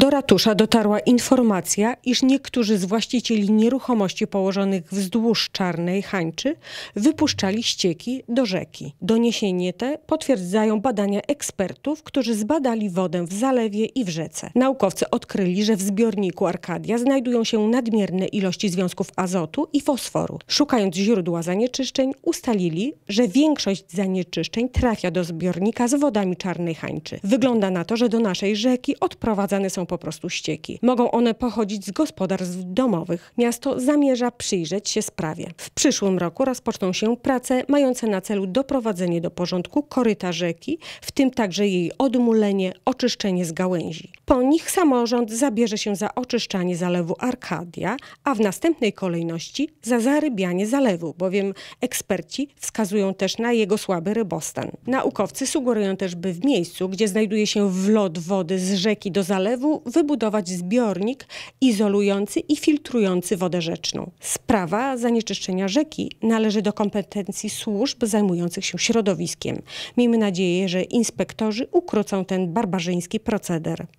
Do ratusza dotarła informacja, iż niektórzy z właścicieli nieruchomości położonych wzdłuż Czarnej Hańczy wypuszczali ścieki do rzeki. Doniesienie te potwierdzają badania ekspertów, którzy zbadali wodę w zalewie i w rzece. Naukowcy odkryli, że w zbiorniku Arkadia znajdują się nadmierne ilości związków azotu i fosforu. Szukając źródła zanieczyszczeń, ustalili, że większość zanieczyszczeń trafia do zbiornika z wodami Czarnej Hańczy. Wygląda na to, że do naszej rzeki odprowadzane są po prostu ścieki. Mogą one pochodzić z gospodarstw domowych. Miasto zamierza przyjrzeć się sprawie. W przyszłym roku rozpoczną się prace mające na celu doprowadzenie do porządku koryta rzeki, w tym także jej odmulenie, oczyszczenie z gałęzi. Po nich samorząd zabierze się za oczyszczanie zalewu Arkadia, a w następnej kolejności za zarybianie zalewu, bowiem eksperci wskazują też na jego słaby rybostan. Naukowcy sugerują też, by w miejscu, gdzie znajduje się wlot wody z rzeki do zalewu, wybudować zbiornik izolujący i filtrujący wodę rzeczną. Sprawa zanieczyszczenia rzeki należy do kompetencji służb zajmujących się środowiskiem. Miejmy nadzieję, że inspektorzy ukrócą ten barbarzyński proceder.